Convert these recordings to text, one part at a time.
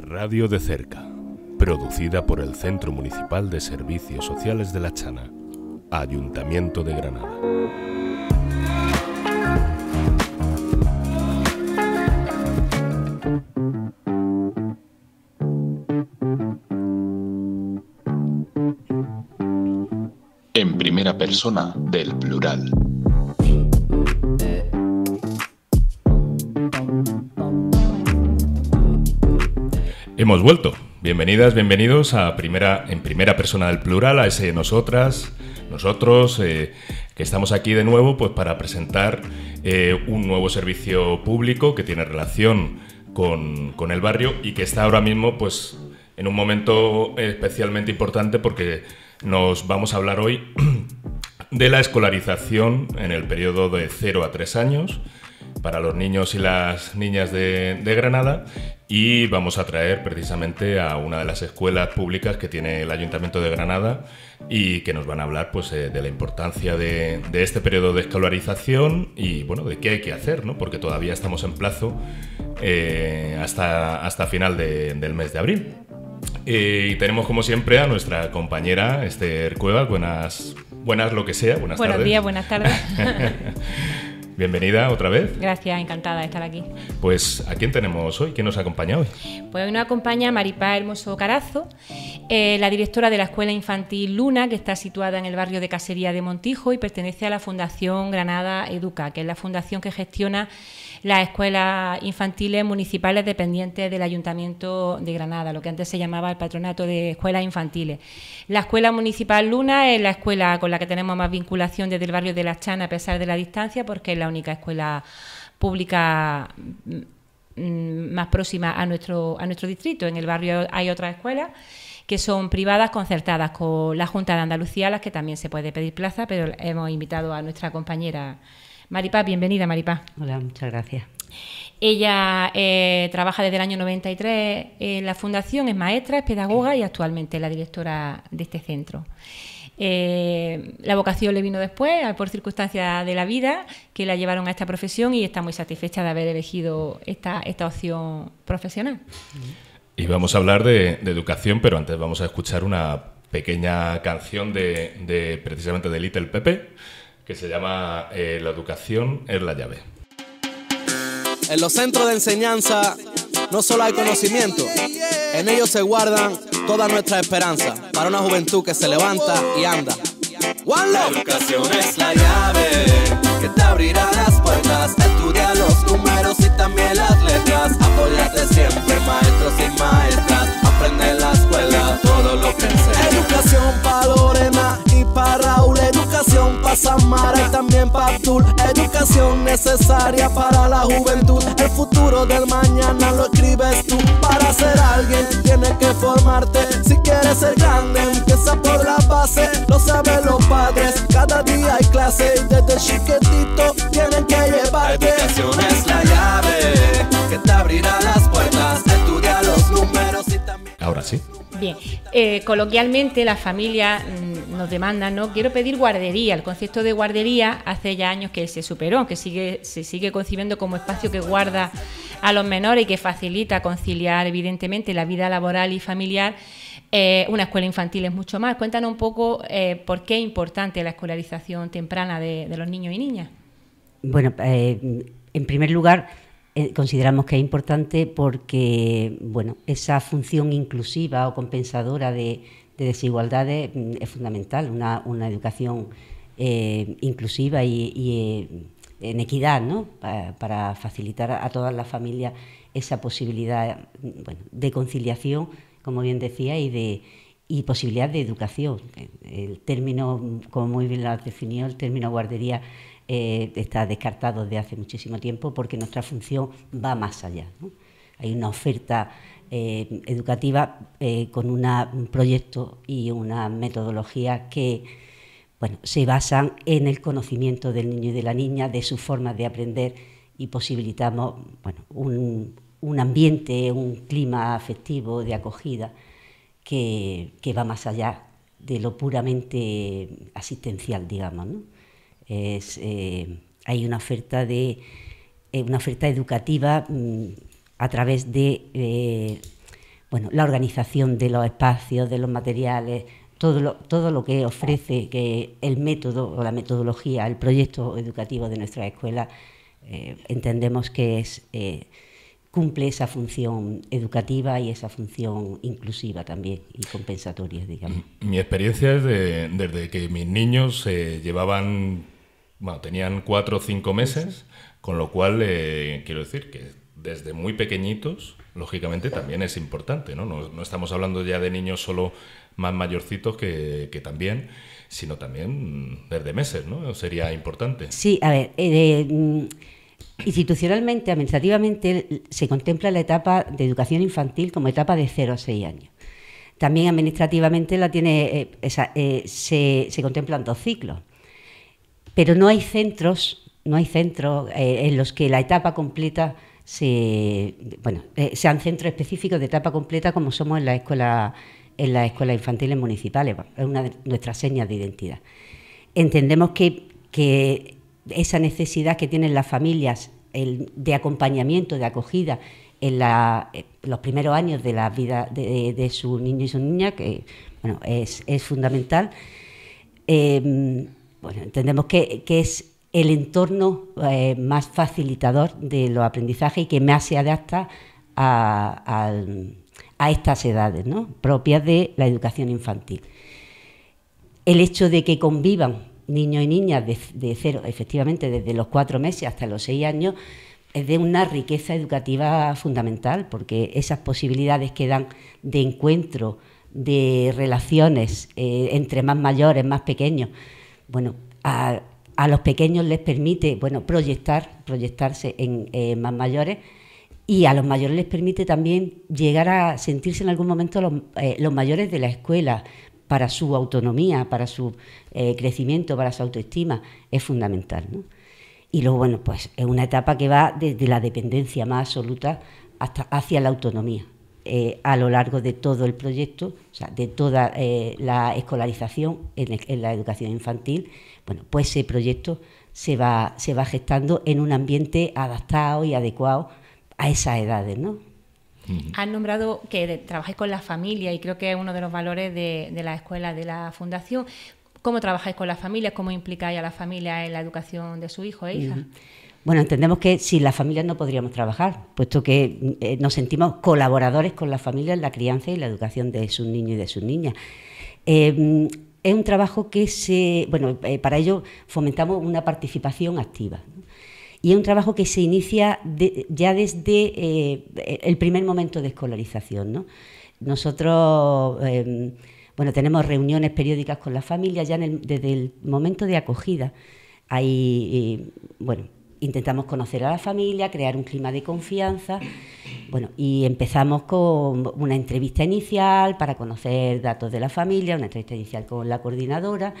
Radio de Cerca, producida por el Centro Municipal de Servicios Sociales de La Chana, Ayuntamiento de Granada. En primera persona del plural. Hemos vuelto. Bienvenidas, bienvenidos a primera, en primera persona del plural, a ese nosotras, nosotros, eh, que estamos aquí de nuevo pues, para presentar eh, un nuevo servicio público que tiene relación con, el barrio y que está ahora mismo pues, en un momento especialmente importante porque nos vamos a hablar hoy de la escolarización en el periodo de 0 a 3 años para los niños y las niñas de Granada y vamos a traer precisamente a una de las escuelas públicas que tiene el Ayuntamiento de Granada y que nos van a hablar pues, eh, de la importancia de, este periodo de escolarización y bueno, de qué hay que hacer, porque todavía estamos en plazo eh, hasta, hasta final del mes de abril. Eh, y tenemos como siempre a nuestra compañera Esther Cuevas. Buenas, buenas lo que sea. Buenas Buenos días, buenas tardes. Bienvenida otra vez. Gracias, encantada de estar aquí. Pues, ¿a quién tenemos hoy? ¿Quién nos acompaña hoy? Pues hoy nos acompaña Maripá Hermoso Carazo, eh, la directora de la Escuela Infantil Luna, que está situada en el barrio de Casería de Montijo y pertenece a la Fundación Granada Educa, que es la fundación que gestiona las escuelas infantiles municipales dependientes del Ayuntamiento de Granada, lo que antes se llamaba el Patronato de Escuelas Infantiles. La Escuela Municipal Luna es la escuela con la que tenemos más vinculación desde el barrio de la Chana, a pesar de la distancia, porque es la única escuela pública mm, más próxima a nuestro, a nuestro distrito. En el barrio hay otras escuelas que son privadas concertadas con la Junta de Andalucía, a las que también se puede pedir plaza, pero hemos invitado a nuestra compañera Maripá, bienvenida, Maripá. Hola, muchas gracias. Ella eh, trabaja desde el año 93 en la fundación, es maestra, es pedagoga y actualmente es la directora de este centro. Eh, la vocación le vino después, por circunstancias de la vida, que la llevaron a esta profesión y está muy satisfecha de haber elegido esta, esta opción profesional. Y vamos a hablar de, educación, pero antes vamos a escuchar una pequeña canción de, de precisamente de Little Pepe que se llama eh, La educación es la llave. En los centros de enseñanza no solo hay conocimiento, en ellos se guardan toda nuestra esperanza para una juventud que se levanta y anda. La educación es la llave que te abrirá las puertas. Estudia los números y también las letras. Apóyate siempre, maestros y maestras. Aprende la escuela todo lo que Educación para Lorena y para Raúl, educación para Samara y también para Abdul. Educación necesaria para la juventud. El futuro del mañana lo escribes tú. Para ser alguien tienes que formarte. Si quieres ser grande, empieza por la base. Lo saben los padres, cada día hay clase. Desde chiquitito tienen que llevarte. La educación es la llave que te abrirá las puertas. Estudia los números y también. Ahora sí. Bien, eh, coloquialmente la familia mm, nos demanda, ¿no? Quiero pedir guardería. El concepto de guardería hace ya años que se superó, que sigue, se sigue concibiendo como espacio que guarda a los menores y que facilita conciliar, evidentemente, la vida laboral y familiar. Eh, una escuela infantil es mucho más. Cuéntanos un poco eh, por qué es importante la escolarización temprana de los niños y niñas. Bueno, en primer lugar, eh, consideramos que es importante porque bueno, esa función inclusiva o compensadora de, desigualdades mm, es fundamental, una, educación eh, inclusiva y, eh, en equidad, ¿no? para, facilitar a todas las familias esa posibilidad mm, de conciliación, como bien decía, y de y posibilidad de educación. El término, como muy bien lo definió, definido, el término guardería eh, está descartado desde hace muchísimo tiempo porque nuestra función va más allá. Hay una oferta eh, educativa eh, con un proyecto y una metodología que bueno, se basan en el conocimiento del niño y de la niña, de sus formas de aprender y posibilitamos bueno, un, ambiente, un clima afectivo de acogida que, que va más allá de lo puramente asistencial, digamos. ¿no? Es, eh, hay una oferta, de, eh, una oferta educativa mm, a través de eh, bueno, la organización de los espacios, de los materiales, todo lo, todo lo que ofrece que el método o la metodología, el proyecto educativo de nuestra escuela, entendemos que es, cumple esa función educativa y esa función inclusiva también y compensatoria, digamos. Mi experiencia es desde que mis niños se llevaban bueno, tenían cuatro o cinco meses, con lo cual eh, quiero decir que desde muy pequeñitos, lógicamente también es importante, ¿no? ¿no? estamos hablando ya de niños solo más mayorcitos que, también, sino también desde meses, ¿no? Sería importante. Sí, a ver, eh, mm, institucionalmente, administrativamente, se contempla la etapa de educación infantil como etapa de 0 a 6 años. También administrativamente la tiene, eh, se, contemplan dos ciclos. Pero no hay centros, no hay eh, en los que la etapa completa se, bueno, eh, sean centros específicos de etapa completa como somos en la escuela en las escuelas infantiles municipales, es una de nuestras señas de identidad. Entendemos que, esa necesidad que tienen las familias de acompañamiento, de acogida, en, eh, los primeros años de la vida de, su niño y su niña, que bueno, es, fundamental. Em, entendemos que, es el entorno eh, más facilitador de los aprendizajes y que más se adapta a, estas edades propias de la educación infantil. El hecho de que convivan niños y niñas de, cero, efectivamente, desde los cuatro meses hasta los seis años, es de una riqueza educativa fundamental, porque esas posibilidades que dan de encuentro, de relaciones eh, entre más mayores, más pequeños, bueno, a, los pequeños les permite, bueno, proyectar, proyectarse en eh, más mayores y a los mayores les permite también llegar a sentirse en algún momento los, eh, mayores de la escuela para su autonomía, para su eh, crecimiento, para su autoestima, es fundamental. Y luego, bueno, pues es una etapa que va desde la dependencia más absoluta hasta hacia la autonomía. Eh, a lo largo de todo el proyecto, o sea, de toda eh, la escolarización en, la educación infantil, bueno, pues ese proyecto se va, se va gestando en un ambiente adaptado y adecuado a esas edades, ¿no? Has nombrado que trabajáis con la familia y creo que es uno de los valores de, la escuela, de la fundación. ¿Cómo trabajáis con las familias? ¿Cómo implicáis a la familia en la educación de su hijo e hija? Bueno, entendemos que sin las familias no podríamos trabajar, puesto que eh, nos sentimos colaboradores con las familias en la crianza y la educación de sus niños y de sus niñas. Em, es un trabajo que se. Bueno, eh, para ello fomentamos una participación activa. Y es un trabajo que se inicia ya desde eh, el primer momento de escolarización. Nosotros em, bueno, tenemos reuniones periódicas con las familias ya desde el momento de acogida. Hay, bueno, intentamos conocer a la familia, crear un clima de confianza. Bueno, y empezamos con una entrevista inicial para conocer datos de la familia, una entrevista inicial con la coordinadora.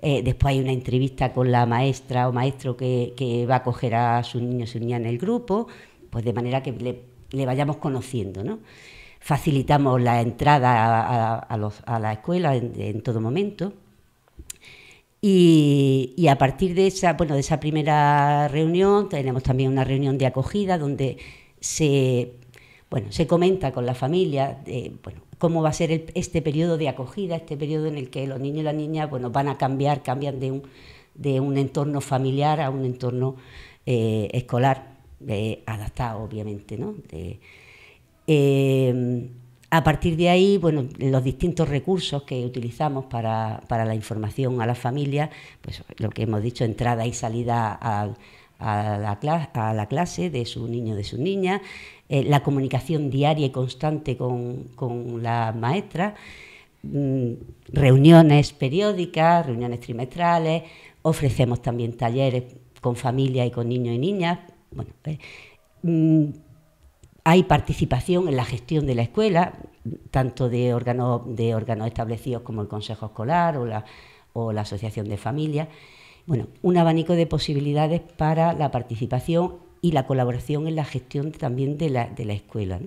Eh, después hay una entrevista con la maestra o maestro que, va a coger a sus niño y su niña en el grupo, pues de manera que le, vayamos conociendo, ¿no? Facilitamos la entrada a, la escuela en todo momento. Y, a partir de esa, bueno, de esa primera reunión, tenemos también una reunión de acogida donde se, bueno, se comenta con la familia bueno, cómo va a ser este periodo de acogida, este periodo en el que los niños y las niñas bueno, van a cambiar, cambian de un, de un entorno familiar a un entorno eh, escolar, eh, adaptado obviamente. ¿no? Eh, a partir de ahí, bueno, los distintos recursos que utilizamos para, la información a la familia, pues lo que hemos dicho, entrada y salida a, la, clase, de su niño, de su niña, eh, la comunicación diaria y constante con, la maestra, mm, reuniones periódicas, reuniones trimestrales, ofrecemos también talleres con familia y con niños y niñas. Bueno, eh, mm, hay participación en la gestión de la escuela, tanto de órganos, de órganos establecidos como el Consejo Escolar o la, Asociación de Familias. Bueno, un abanico de posibilidades para la participación y la colaboración en la gestión también de la, escuela.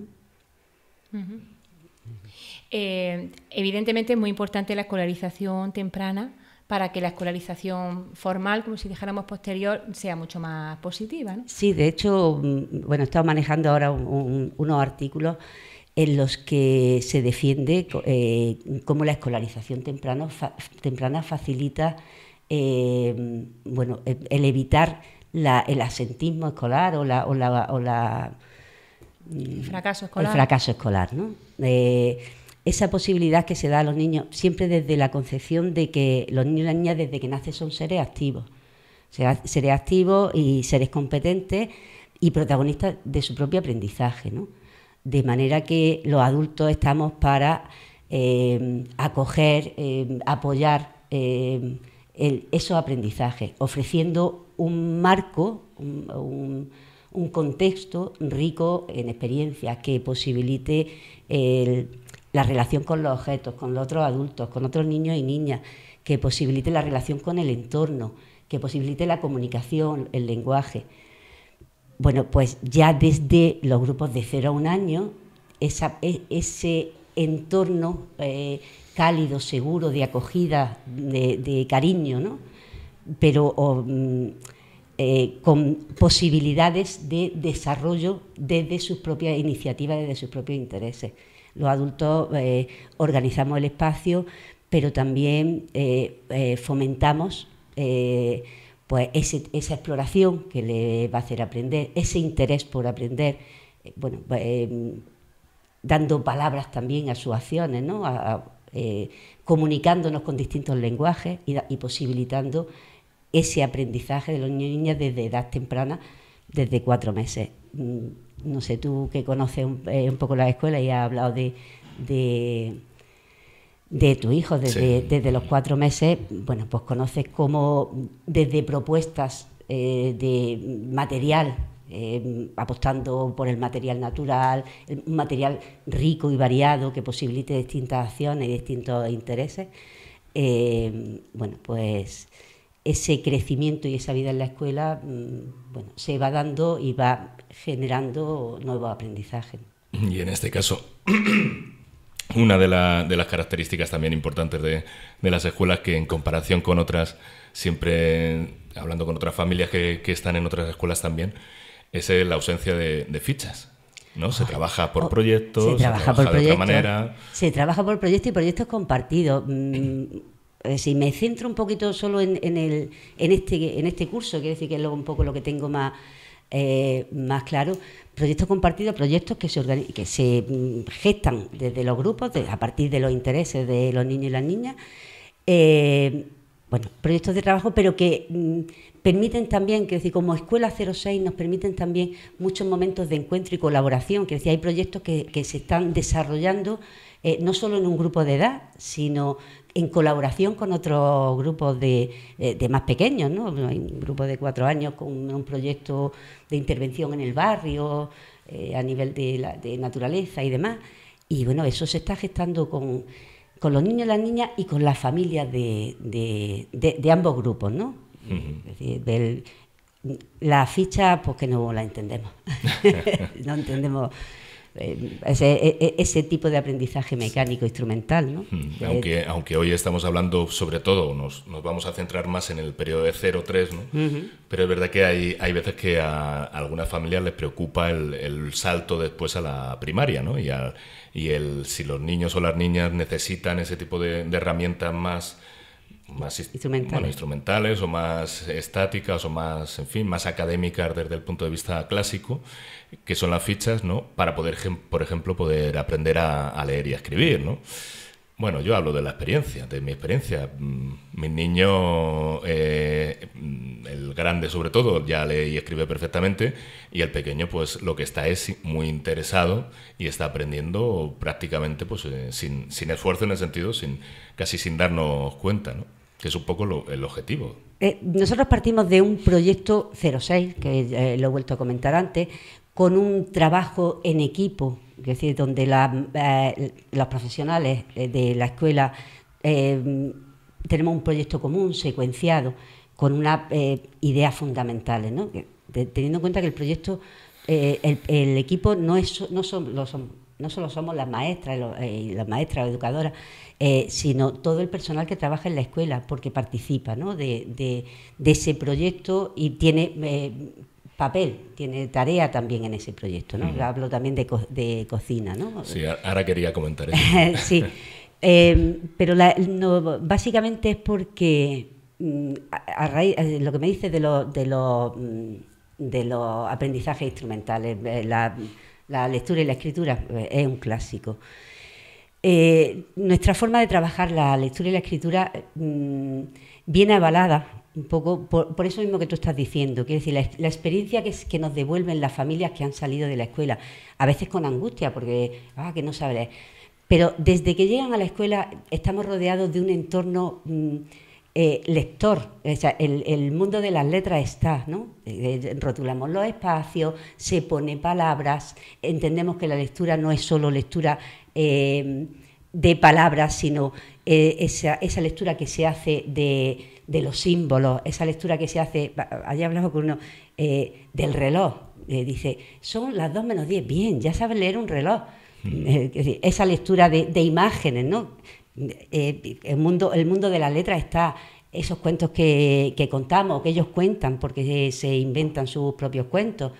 Eh, evidentemente es muy importante la escolarización temprana para que la escolarización formal, como si dijéramos posterior, sea mucho más positiva. Sí, de hecho, mm, bueno, he estado manejando ahora unos artículos en los que se defiende eh, cómo la escolarización temprana facilita eh, bueno, e, el evitar el asentismo escolar o la... O la, mm, el fracaso escolar. El fracaso escolar, ¿no? Eh, esa posibilidad que se da a los niños, siempre desde la concepción de que los niños y las niñas desde que nacen son seres activos, seres activos y seres competentes y protagonistas de su propio aprendizaje, ¿no? De manera que los adultos estamos para eh, acoger, eh, apoyar eh, esos aprendizajes, ofreciendo un marco, un, un contexto rico en experiencias que posibilite el la relación con los objetos, con los otros adultos, con otros niños y niñas, que posibilite la relación con el entorno, que posibilite la comunicación, el lenguaje. Bueno, pues ya desde los grupos de 0 a un año, e, ese entorno eh, cálido, seguro, de acogida, de, cariño, ¿no? Pero mm, eh, con posibilidades de desarrollo desde sus propias iniciativas, desde sus propios intereses. Los adultos eh, organizamos el espacio, pero también eh, fomentamos pues esa exploración que le va a hacer aprender, ese interés por aprender, pues, em, dando palabras también a sus acciones, ¿no? comunicándonos con distintos lenguajes y posibilitando ese aprendizaje de los niños y niñas desde edad temprana, desde cuatro meses. Mm, no sé, tú que conoces eh, un, poco la escuela y has hablado de, de, de tu hijo desde, los cuatro meses, bueno, pues conoces cómo desde propuestas eh, de material eh, apostando por el material natural, un material rico y variado que posibilite distintas acciones y distintos intereses, bueno, pues ese crecimiento y esa vida en la escuela mm, bueno, se va dando y va generando nuevo aprendizaje Y en este caso, una de, las características también importantes de, las escuelas que en comparación con otras, siempre hablando con otras familias que, están en otras escuelas también, es la ausencia de, fichas. ¿no? Se trabaja por proyectos, se trabaja, de otra manera. Se trabaja por proyectos y proyectos compartidos. Mm, si me centro un poquito solo en, este, en este curso, quiero decir que es lo, un poco lo que tengo más, eh, más claro, proyectos compartidos, proyectos que se, que se mm, gestan desde los grupos, a partir de los intereses de los niños y las niñas. Eh, bueno, proyectos de trabajo, pero que mm, permiten también, que decir, como Escuela 06 nos permiten también muchos momentos de encuentro y colaboración, que decir, hay proyectos que se están desarrollando eh, no solo en un grupo de edad, sino en colaboración con otros grupos eh, de, más pequeños, ¿no? Hay un grupo de cuatro años con un proyecto de intervención en el barrio, eh, a nivel de, naturaleza y demás. Y bueno, eso se está gestando con, los niños y las niñas y con las familias de, ambos grupos, ¿no? la ficha, pues que no la entendemos. no entendemos eh, ese, e, e, ese, tipo de aprendizaje mecánico instrumental. ¿no? Hmm, eh, aunque, aunque hoy estamos hablando sobre todo, nos, nos, vamos a centrar más en el periodo de 0-3, ¿no? pero es verdad que hay, hay veces que a, algunas familias les preocupa el, el, salto después a la primaria ¿no? y, y el, si los niños o las niñas necesitan ese tipo de, herramientas más más instrumentales. instrumentales. o más estáticas o más, en fin, más académicas desde el punto de vista clásico que son las fichas, ¿no? Para poder, por ejemplo, poder aprender a, leer y a escribir, ¿no? Bueno, yo hablo de la experiencia, de mi experiencia. Mm, mis niños, eh, el grande sobre todo, ya lee y escribe perfectamente, y el pequeño, pues lo que está es muy interesado y está aprendiendo prácticamente pues, eh, sin, esfuerzo en el sentido, sin, casi sin darnos cuenta, ¿no? que es un poco el objetivo. Eh, nosotros partimos de un proyecto 06, que lo he vuelto a comentar antes, con un trabajo en equipo, es decir, donde eh, los profesionales eh, de la escuela eh, tenemos un proyecto común, secuenciado, con unas ideas fundamentales, teniendo en cuenta que el proyecto, el, equipo no, es, no, son, no, solo somos las maestras y las maestras educadoras, sino todo el personal que trabaja en la escuela, porque participa de, ese proyecto y tiene papel tiene tarea también en ese proyecto, ¿no? Hablo también de, cocina, ¿no? Sí, ahora quería comentar eso. sí, em, pero básicamente es porque mm, a, raíz de eh, lo que me dices de, los... Mm, de, los aprendizajes instrumentales, eh, la, lectura y la escritura eh, es un clásico. nuestra forma de trabajar la lectura y la escritura mm, viene avalada un poco por, eso mismo que tú estás diciendo, quiero decir, la, experiencia que, nos devuelven las familias que han salido de la escuela, a veces con angustia, porque, ah, que no sabré, Pero desde que llegan a la escuela estamos rodeados de un entorno mm, eh, lector, el, mundo de las letras está, ¿no? Eh, eh, rotulamos los espacios, se pone palabras, entendemos que la lectura no es solo lectura de palabras, sino eh, esa, lectura que se hace de, los símbolos, esa lectura que se hace, allá hablamos con uno, eh, del reloj. dice, son las 2 menos 10, bien, ya sabes leer un reloj. Mm. Eh, esa lectura de, imágenes, ¿no? el, mundo, el mundo de las letras está, esos cuentos que, que contamos, que ellos cuentan, porque se, se inventan sus propios cuentos.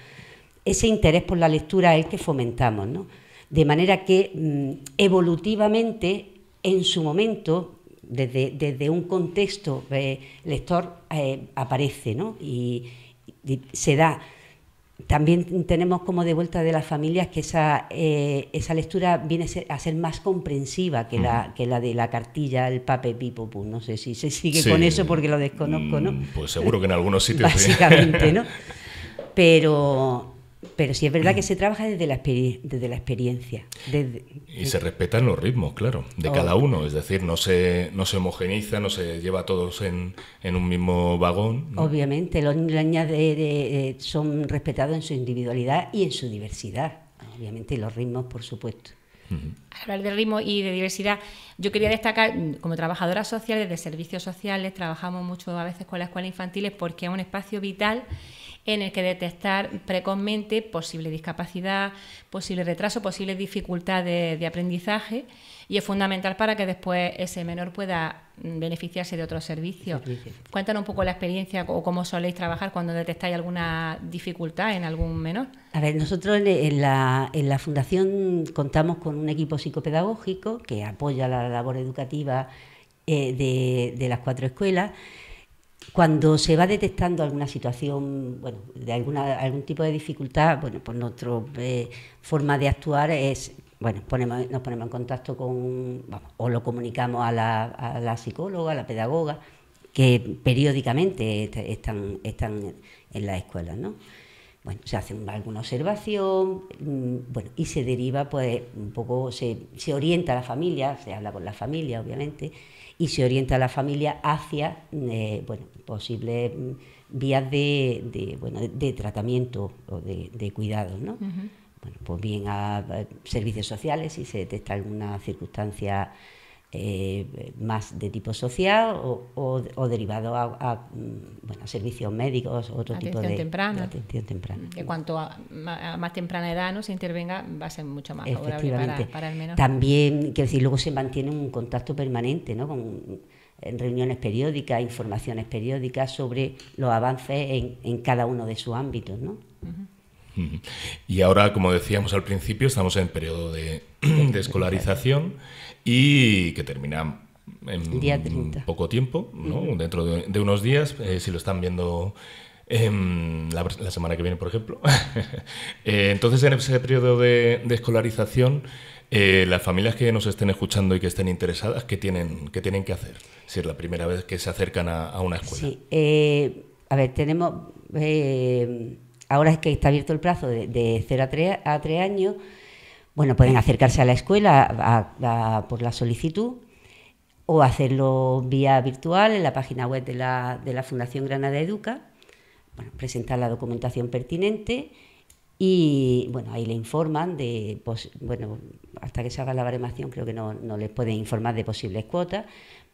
Ese interés por la lectura es el que fomentamos, ¿no? De manera que mm, evolutivamente, en su momento, desde, desde un contexto eh, lector, eh, aparece ¿no? y, se da. También tenemos como de vuelta de las familias que esa, eh, esa lectura viene a ser, más comprensiva que, la, mm. que la de la cartilla, el pape pipo No sé si se sigue con eso porque lo desconozco, ¿no? Mm, pues seguro que en algunos sitios. Básicamente, ¿no? Pero pero sí es verdad que se trabaja desde la, desde la experiencia. y se respetan los ritmos, claro, de oh. cada uno. Es decir, no se, no se homogeniza, no se lleva a todos en, un mismo vagón. Obviamente, los niños son respetados en su individualidad y en su diversidad. Obviamente, los ritmos, por supuesto. hablar de ritmo y de diversidad, yo quería destacar, como trabajadoras sociales de servicios sociales, trabajamos mucho a veces con las escuelas infantiles porque es un espacio vital en el que detectar precozmente posible discapacidad, posible retraso, posible dificultad de, aprendizaje y es fundamental para que después ese menor pueda mm, beneficiarse de otros servicios. Cuéntanos un poco la experiencia o cómo soléis trabajar cuando detectáis alguna dificultad en algún menor. A ver, nosotros en la, Fundación contamos con un equipo psicopedagógico que apoya la labor educativa eh, de las cuatro escuelas. Cuando se va detectando alguna situación, bueno, de alguna, algún tipo de dificultad, bueno, pues nuestra eh, forma de actuar es, bueno, nos ponemos en contacto con, o lo comunicamos a la, a la psicóloga, a la pedagoga, que periódicamente están, están en la escuela, ¿no? Bueno, se hace alguna observación mm, bueno, y se deriva, pues un poco se, se orienta a la familia, se habla con la familia, obviamente, y se orienta a la familia hacia eh, bueno, posibles mm, vías de, bueno, de tratamiento o de, cuidados cuidado. ¿no? bueno, pues bien a, a servicios sociales si se detecta alguna circunstancia eh, más de tipo social o, derivado a, mm, bueno, servicios médicos, otro tipo de, atención temprana. Que cuanto a, más temprana edad no se intervenga, va a ser mucho más favorable para, el menor. También, quiero decir, luego se mantiene un contacto permanente ¿no? con reuniones periódicas, informaciones periódicas sobre los avances en, cada uno de sus ámbitos. ¿no? Y ahora, como decíamos al principio, estamos en periodo de, escolarización y que termina en poco tiempo, dentro de, unos días, eh, si lo están viendo em, la, semana que viene, por ejemplo. Eh, entonces, en ese periodo de, escolarización, eh, las familias que nos estén escuchando y que estén interesadas, ¿qué tienen, tienen que hacer? Si es la primera vez que se acercan a, una escuela. Sí, a ver, tenemos ahora es que está abierto el plazo de, 0 a 3, años, bueno, pueden acercarse a la escuela por la solicitud o hacerlo vía virtual en la página web de la, Fundación Granada Educa, presentar la documentación pertinente y bueno, ahí le informan de, pues, bueno, hasta que se haga la baremación creo que no, les pueden informar de posibles cuotas,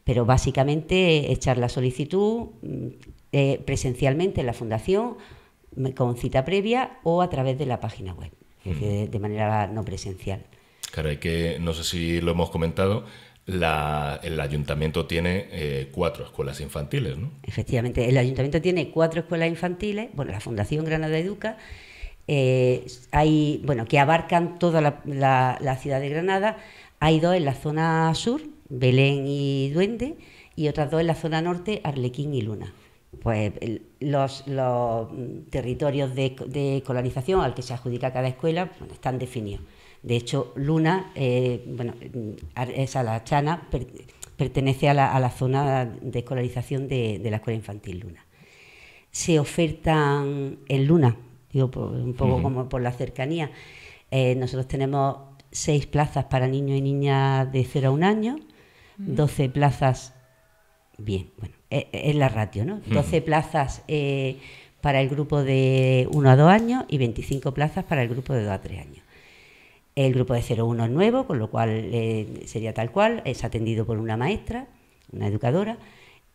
pero básicamente echar la solicitud mm, eh, presencialmente en la fundación con cita previa o a través de la página web, de, manera no presencial. Claro, hay que, no sé si lo hemos comentado, el ayuntamiento tiene eh, cuatro escuelas infantiles, ¿no? Efectivamente, el ayuntamiento tiene cuatro escuelas infantiles, bueno, la Fundación Granada Educa, eh, hay, bueno, que abarcan toda la, ciudad de Granada, hay dos en la zona sur, Belén y Duende, y otras dos en la zona norte, Arlequín y Luna pues los, mm, territorios de, de, colonización al que se adjudica cada escuela están definidos. De hecho, Luna, eh, bueno, mm, es a la Chana, pertenece a la, zona de escolarización de, la Escuela Infantil Luna. Se ofertan en Luna, digo un poco como por la cercanía. Eh, nosotros tenemos seis plazas para niños y niñas de 0 a 1 año, 12 mm. plazas, bien, bueno, es eh, eh, la ratio, ¿no? 12 eh, plazas para el grupo de 1 a 2 años y 25 plazas para el grupo de 2 a 3 años. El grupo de 0-1 a es nuevo, con lo cual sería tal cual, es atendido por una maestra, una educadora.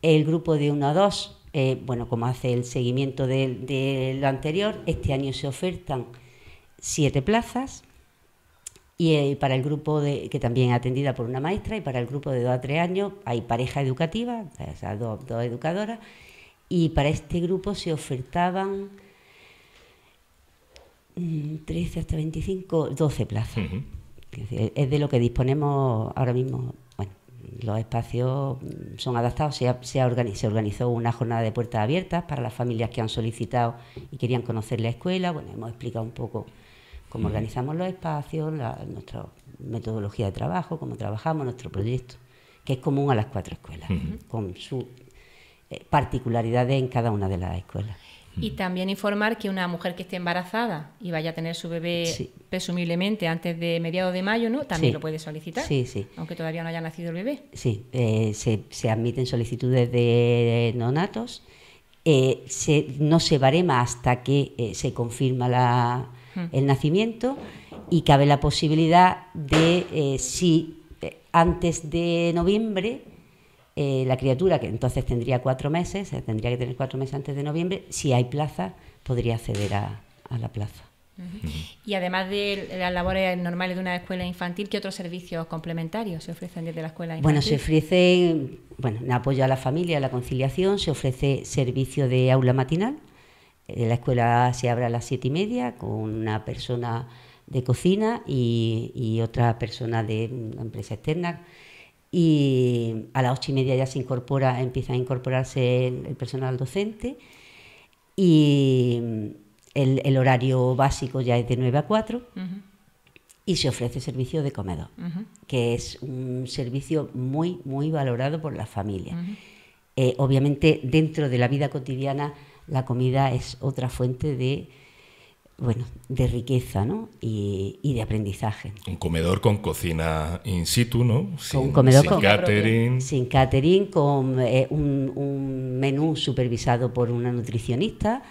El grupo de 1 a 2, bueno, como hace el seguimiento de, de lo anterior, este año se ofertan 7 plazas eh, y para el grupo que también atendida por una maestra y para el grupo de dos a tres años hay pareja educativa, o sea, dos, educadoras y para este grupo se ofertaban 13 mm, hasta 25, 12 plazas. es, de lo que disponemos ahora mismo. Bueno, los espacios mm, son adaptados. Se, se, organizó una jornada de puertas abiertas para las familias que han solicitado y querían conocer la escuela. Bueno, hemos explicado un poco cómo organizamos los espacios, nuestra metodología de trabajo, cómo trabajamos nuestro proyecto, que es común a las cuatro escuelas, con sus eh, particularidades en cada una de las escuelas. Y también informar que una mujer que esté embarazada y vaya a tener su bebé presumiblemente antes de mediados de mayo, ¿no? También lo puede solicitar. Aunque todavía no haya nacido el bebé. Sí, eh, se, admiten solicitudes de nonatos. Eh, se, no se barema hasta que eh, se confirma la, el nacimiento y cabe la posibilidad de eh, si eh, antes de noviembre eh, la criatura, que entonces tendría cuatro meses, tendría que tener cuatro meses antes de noviembre, si hay plaza, podría acceder a, la plaza. Y además de las labores normales de una escuela infantil, ¿qué otros servicios complementarios se ofrecen desde la escuela infantil? Bueno, se ofrece bueno, apoyo a la familia, a la conciliación, se ofrece servicio de aula matinal, eh, la escuela se abre a las siete y media con una persona de cocina y, otra persona de empresa externa. Y a las ocho y media ya se incorpora, empieza a incorporarse el, personal docente. Y mm, el, horario básico ya es de 9 a 4. Y se ofrece servicio de comedor, que es un servicio muy, muy valorado por las familias. Eh, obviamente, dentro de la vida cotidiana la comida es otra fuente de, bueno, de riqueza ¿no? y, de aprendizaje. Un comedor con cocina in situ, ¿no? Sin, con, catering. con eh, un, menú supervisado por una nutricionista.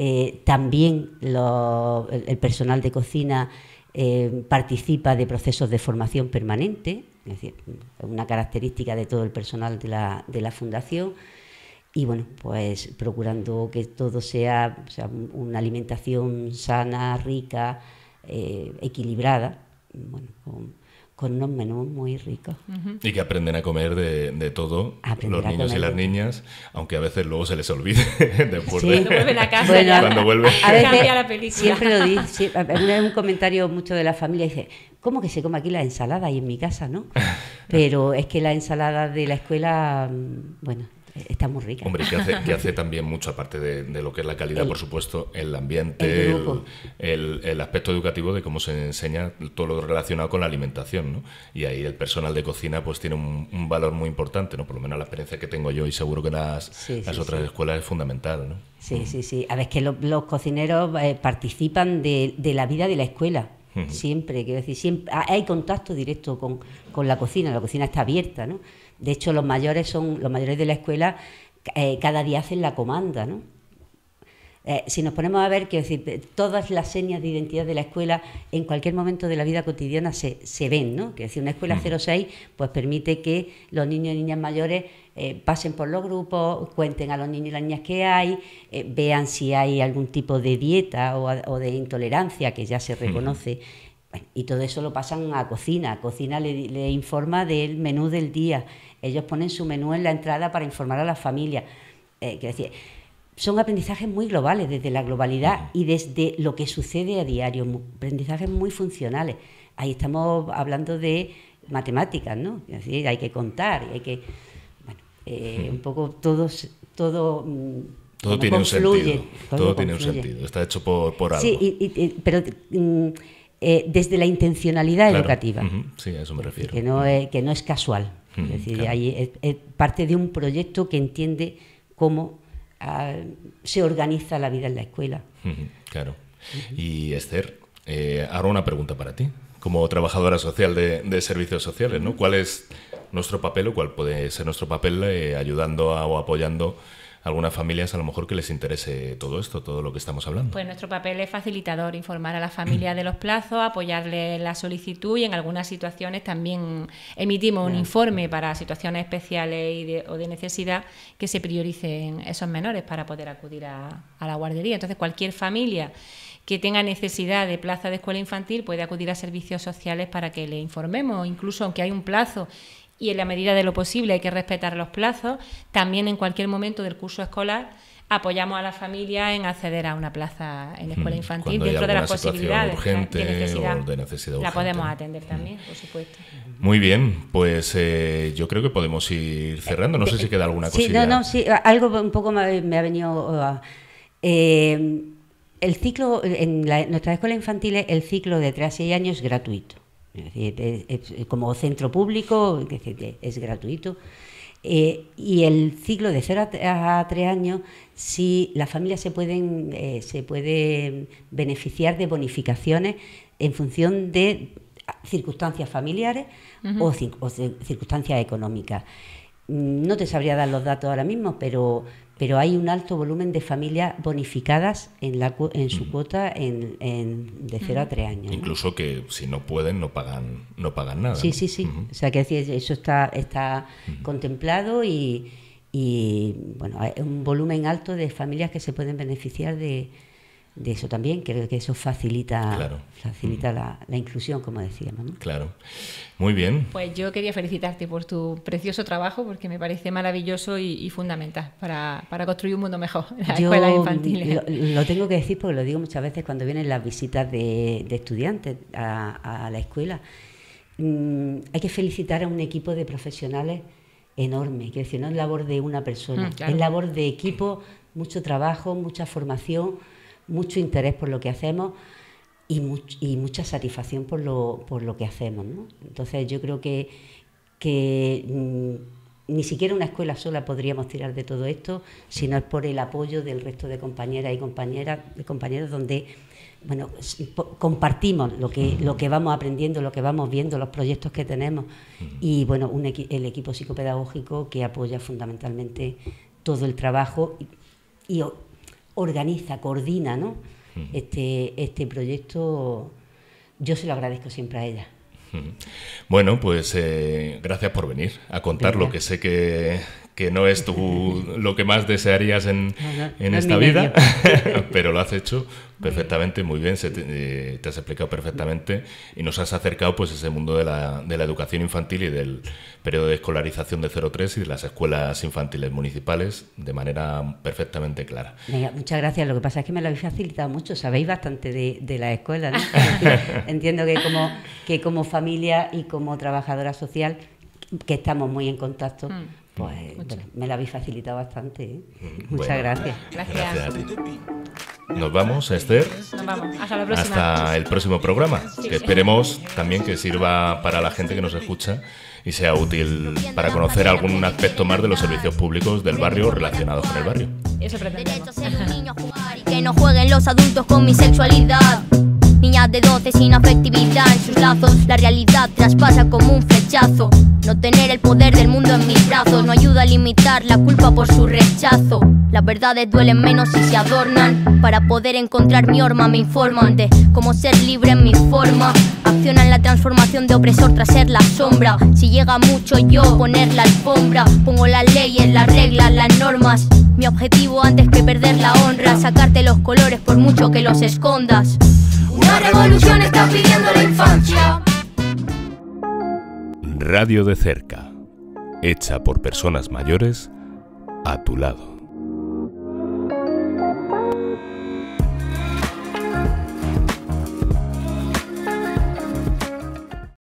Eh, también el, personal de cocina eh, participa de procesos de formación permanente, es decir, una característica de todo el personal de la fundación y bueno, pues procurando que todo sea, una alimentación sana, rica, eh, equilibrada, bueno, con, unos menús muy ricos. Y que aprenden a comer de, de todo, los niños y las niñas, aunque a veces luego se les olvide después de... Cuando vuelven a casa, cuando vuelven... A la película. Siempre lo dice, es un comentario mucho de la familia, dice, ¿cómo que se come aquí la ensalada y en mi casa no? Pero es que la ensalada de la escuela, mm, bueno, Está muy rica. Hombre, que hace, también mucho, aparte de, lo que es la calidad, por supuesto, el ambiente, el, aspecto educativo de cómo se enseña todo lo relacionado con la alimentación, ¿no? Y ahí el personal de cocina pues tiene un, valor muy importante, ¿no? Por lo menos la experiencia que tengo yo y seguro que las, las otras escuelas es fundamental, ¿no? Sí, sí, sí. A ver, es que los, cocineros eh, participan de, de la vida de la escuela. Siempre, quiero decir, siempre hay contacto directo con, con, la cocina, la cocina está abierta, ¿no? De hecho, los mayores son los mayores de la escuela eh, cada día hacen la comanda, ¿no? Eh, si nos ponemos a ver, que todas las señas de identidad de la escuela en cualquier momento de la vida cotidiana se, se ven, ¿no? Que decir, una escuela 06 pues permite que los niños y niñas mayores eh, pasen por los grupos, cuenten a los niños y las niñas que hay, vean si hay algún tipo de dieta o, de intolerancia que ya se reconoce. y todo eso lo pasan a cocina. Cocina le, le informa del menú del día. Ellos ponen su menú en la entrada para informar a la familia eh, decir, son aprendizajes muy globales, desde la globalidad y desde lo que sucede a diario, aprendizajes muy funcionales. Ahí estamos hablando de matemáticas, ¿no? Es decir, hay que contar, hay que... Eh, un poco todos, todo... Mm, todo tiene un sentido. Todo, tiene un sentido. Está hecho por, por algo. Sí, pero mm, eh, desde la intencionalidad educativa. Sí, eso me refiero. que no es casual. Mm, es decir, es, parte de un proyecto que entiende cómo ah, se organiza la vida en la escuela. claro. Y Esther, eh, ahora una pregunta para ti, como trabajadora social de, servicios sociales, ¿no? ¿Cuál es nuestro papel o cuál puede ser nuestro papel eh, ayudando o apoyando algunas familias a lo mejor que les interese todo esto, todo lo que estamos hablando. Pues nuestro papel es facilitador, informar a las familias de los plazos, apoyarle la solicitud y en algunas situaciones también emitimos un informe para situaciones especiales o de necesidad que se prioricen esos menores para poder acudir a, a la guardería. Entonces cualquier familia que tenga necesidad de plaza de escuela infantil puede acudir a servicios sociales para que le informemos, incluso aunque hay un plazo y en la medida de lo posible hay que respetar los plazos. También en cualquier momento del curso escolar apoyamos a la familia en acceder a una plaza en la escuela hmm, infantil dentro de las posibilidades urgente, de de necesidad urgente. La podemos atender hmm. también, por supuesto. Muy bien, pues eh, yo creo que podemos ir cerrando. No sé si queda alguna cosa. Sí, no, sí, algo un poco me ha venido. Eh, eh, el ciclo, en, la, escuela infantil escuelas el ciclo de 3 a 6 años es gratuito. Es como centro público, es, gratuito. Eh, y el ciclo de 0 a 3 años, si las familias se pueden eh, se puede beneficiar de bonificaciones en función de circunstancias familiares o circunstancias económicas. Mm, no te sabría dar los datos ahora mismo, pero pero hay un alto volumen de familias bonificadas en, la, en su cuota en, de 0 a 3 años. Incluso que si no pueden, no pagan, no pagan nada. Sí, sí, sí. O sea, que eso está, está contemplado y, bueno, hay un volumen alto de familias que se pueden beneficiar de, de eso también. Creo que eso facilita, facilita mm. la, inclusión, como decíamos. ¿no? Claro. Muy bien. Pues yo quería felicitarte por tu precioso trabajo, porque me parece maravilloso y, fundamental para, construir un mundo mejor en las escuelas infantiles. Lo, tengo que decir porque lo digo muchas veces cuando vienen las visitas de, estudiantes a, la escuela. Mm, hay que felicitar a un equipo de profesionales enorme, que decir, no es labor de una persona, mm, es labor de equipo, mucho trabajo, mucha formación mucho interés por lo que hacemos y, mucha satisfacción por lo, que hacemos. Entonces yo creo que, que mm, ni siquiera una escuela sola podríamos tirar de todo esto si no es por el apoyo del resto de compañeras y compañeras, de compañeros donde bueno, compartimos lo que, lo que vamos aprendiendo, lo que vamos viendo, los proyectos que tenemos y bueno, el equipo psicopedagógico que apoya fundamentalmente todo el trabajo y organiza, coordina ¿no? este, este proyecto. Yo se lo agradezco siempre a ella. Bueno, pues eh, gracias por venir a contar lo que sé que, que no es tú lo que más desearías en, esta vida, pero lo has hecho perfectamente, muy bien, se eh, te, has explicado perfectamente y nos has acercado pues ese mundo de la, de la educación infantil y del periodo de escolarización de 03 y de las escuelas infantiles municipales de manera perfectamente clara. muchas gracias, lo que pasa es que me lo habéis facilitado mucho, sabéis bastante de, la escuela, entiendo que como, que como familia y como trabajadora social que estamos muy en contacto, mm. Pues, me la habéis facilitado bastante. ¿eh? Muchas gracias. Gracias. a ti. Nos vamos, Esther. Nos vamos. Hasta, la próxima. Hasta el próximo programa. esperemos también que sirva para la gente que nos escucha y sea útil para conocer algún aspecto más de los servicios públicos del barrio relacionados con el barrio. que no jueguen los adultos con mi sexualidad niña de doce sin afectividad en sus lazos. La realidad traspasa como un flechazo. No tener el poder del mundo en mis brazos no ayuda a limitar la culpa por su rechazo. Las verdades duelen menos si se adornan. Para poder encontrar mi orma me informan de cómo ser libre en mi forma. Accionan la transformación de opresor tras ser la sombra. Si llega mucho yo poner la alfombra, pongo las leyes, las reglas, las normas. Mi objetivo antes que perder la honra, sacarte los colores por mucho que los escondas. Una revolución está pidiendo la infancia. Radio de cerca, hecha por personas mayores, a tu lado.